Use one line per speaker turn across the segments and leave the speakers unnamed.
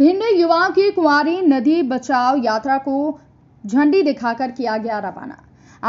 भिंड युवाओं की कुंवारी नदी बचाव यात्रा को झंडी दिखाकर किया गया रवाना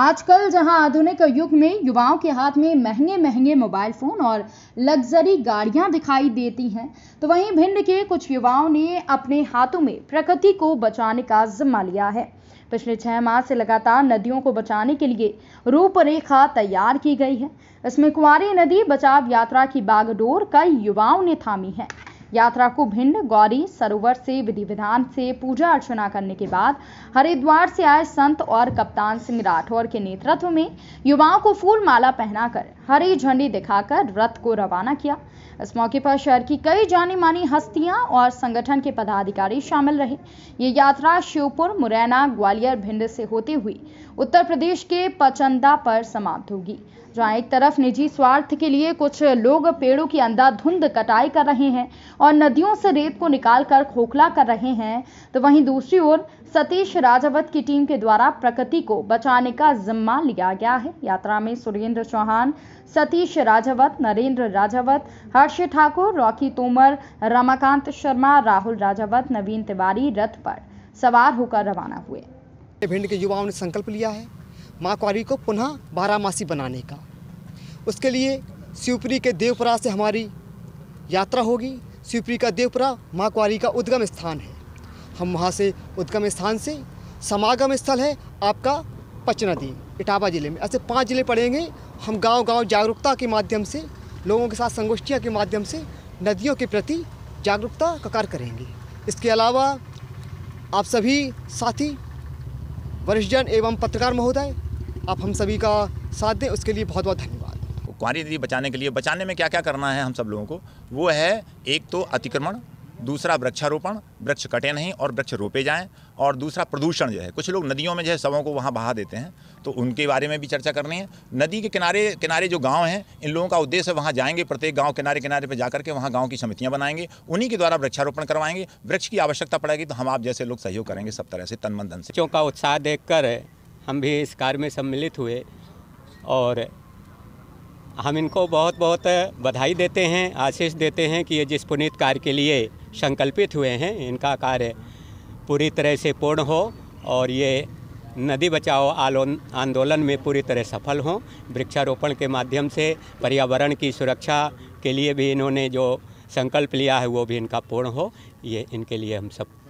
आजकल जहां आधुनिक युग में युवाओं के हाथ में महंगे महंगे मोबाइल फोन और लग्जरी गाड़ियां दिखाई देती हैं तो वहीं भिंड के कुछ युवाओं ने अपने हाथों में प्रकृति को बचाने का जिम्मा लिया है पिछले छह माह से लगातार नदियों को बचाने के लिए रूपरेखा तैयार की गई है इसमें कुंवारी नदी बचाव यात्रा की बागडोर कई युवाओं ने थामी है यात्रा को भिंड गौरी सरोवर से विधि विधान से पूजा अर्चना करने के बाद हरिद्वार से आए संत और कप्तान सिंह राठौर के नेतृत्व में युवाओं को फूल माला पहनाकर हरी झंडी दिखाकर रथ को रवाना किया इस मौके पर शहर की कई जानी मानी हस्तियां और संगठन के पदाधिकारी शामिल रहे ये यात्रा शिवपुर मुरैना ग्वालियर भिंड से होते हुए उत्तर प्रदेश के पचंदा पर समाप्त होगी जहां एक तरफ निजी स्वार्थ के लिए कुछ लोग पेड़ों की अंधाधुंध कटाई कर रहे हैं और नदियों से रेत को निकालकर खोखला कर रहे हैं तो वहीं दूसरी ओर सतीश राजावत की टीम के द्वारा प्रकृति को बचाने का जिम्मा लिया गया है यात्रा में सुरेंद्र चौहान सतीश राजावत नरेंद्र राजावत हर्ष ठाकुर रॉकी तोमर रमाकांत शर्मा राहुल राजावत नवीन तिवारी रथ पर सवार होकर रवाना हुए
भिंड के युवाओं ने संकल्प लिया है माँ क्वारी को पुनः बारामासी बनाने का उसके लिए शिवपुरी के देवपुरा से हमारी यात्रा होगी शिवपुरी का देवपुरा माँ क्वारी का उद्गम स्थान है हम वहाँ से उद्गम स्थान से समागम स्थल है आपका पचनदी इटावा ज़िले में ऐसे पांच ज़िले पड़ेंगे हम गांव-गांव जागरूकता के माध्यम से लोगों के साथ संगोष्ठियाँ के माध्यम से नदियों के प्रति जागरूकता का कार्य करेंगे इसके अलावा आप सभी साथी वरिष्ठ जन एवं पत्रकार महोदय आप हम सभी का साथ दें उसके लिए बहुत बहुत धन्यवाद
कुंवारी नदी बचाने के लिए बचाने में क्या क्या करना है हम सब लोगों को वो है एक तो अतिक्रमण दूसरा वृक्षारोपण वृक्ष कटे नहीं और वृक्ष रोपे जाएं और दूसरा प्रदूषण जो है कुछ लोग नदियों में जो है सबों को वहाँ बहा देते हैं तो उनके बारे में भी चर्चा करनी है नदी के किनारे किनारे जो गांव हैं इन लोगों का उद्देश्य वहाँ जाएंगे प्रत्येक गांव किनारे किनारे पर जाकर के वहाँ गाँव की समितियाँ बनाएंगे उन्हीं के द्वारा वृक्षारोपण करवाएंगे वृक्ष की आवश्यकता पड़ेगी तो हम आप जैसे लोग सहयोग करेंगे सब तरह से तनमन धन से
का उत्साह देख हम भी इस कार्य में सम्मिलित हुए और हम इनको बहुत बहुत बधाई देते हैं आशीष देते हैं कि ये जिस पुनीत कार्य के लिए संकल्पित हुए हैं इनका कार्य पूरी तरह से पूर्ण हो और ये नदी बचाओ आंदोलन में पूरी तरह सफल हों वृक्षारोपण के माध्यम से पर्यावरण की सुरक्षा के लिए भी इन्होंने जो संकल्प लिया है वो भी इनका पूर्ण हो ये इनके लिए हम सब